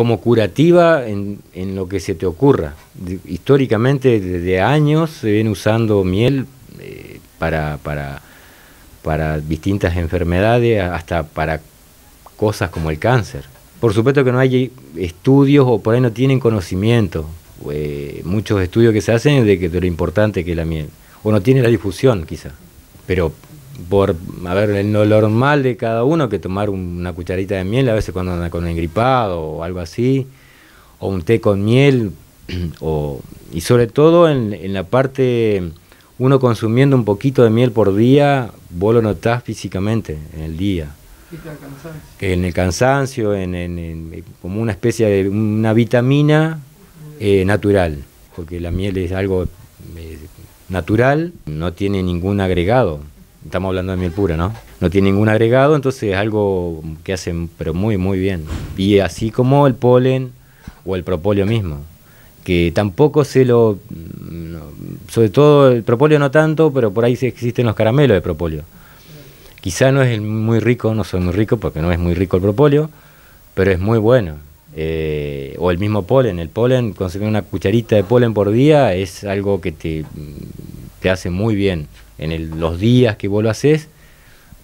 como curativa en, en, lo que se te ocurra. históricamente, desde años se viene usando miel eh, para, para, distintas enfermedades, hasta para cosas como el cáncer. Por supuesto que no hay estudios o por ahí no tienen conocimiento. Eh, muchos estudios que se hacen de, que, de lo importante que es la miel. O no tiene la difusión, quizá pero por a ver el normal de cada uno que tomar una cucharita de miel a veces cuando anda con el gripado o algo así o un té con miel o, y sobre todo en, la parte uno consumiendo un poquito de miel por día vos lo notás físicamente en el día en el cansancio en, en, en como una especie de una vitamina eh, natural porque la miel es algo natural, no tiene ningún agregado. Estamos hablando de miel pura, ¿no? No tiene ningún agregado, entonces es algo que hacen, pero muy, muy bien. Y así como el polen o el propóleo mismo, que tampoco se lo. Mm, sobre todo el propóleo no tanto, pero por ahí sí existen los caramelos de propóleo. Quizá no es muy rico, no soy muy rico porque no es muy rico el propóleo, pero es muy bueno. Eh, o el mismo polen. El polen, conseguir una cucharita de polen por día es algo que te mm, te hace muy bien. En los días que vos lo haces,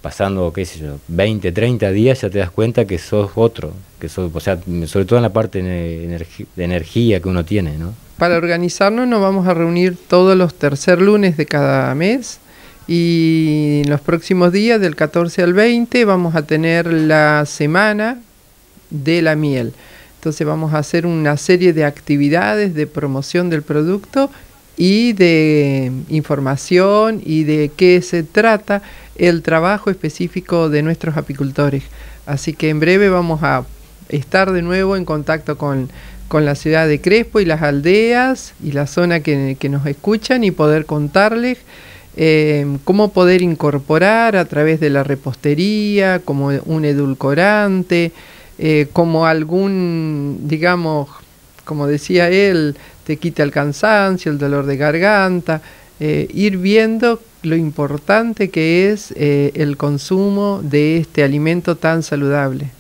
pasando, qué sé yo, 20, 30 días, ya te das cuenta que sos otro, que sos, o sea, sobre todo en la parte de energía que uno tiene, ¿no? Para organizarnos nos vamos a reunir todos los tercer lunes de cada mes y en los próximos días, del 14 al 20, vamos a tener la semana de la miel. Entonces vamos a hacer una serie de actividades de promoción del producto y de mm, información y de qué se trata el trabajo específico de nuestros apicultores. Así que en breve vamos a estar de nuevo en contacto con, con la ciudad de Crespo y las aldeas y la zona que, nos escuchan y poder contarles em, cómo poder incorporar a través de la repostería como un edulcorante, eh, como algún, digamos, como decía él, te quita el cansancio, el dolor de garganta, eh, ir viendo lo importante que es eh, el consumo de este alimento tan saludable.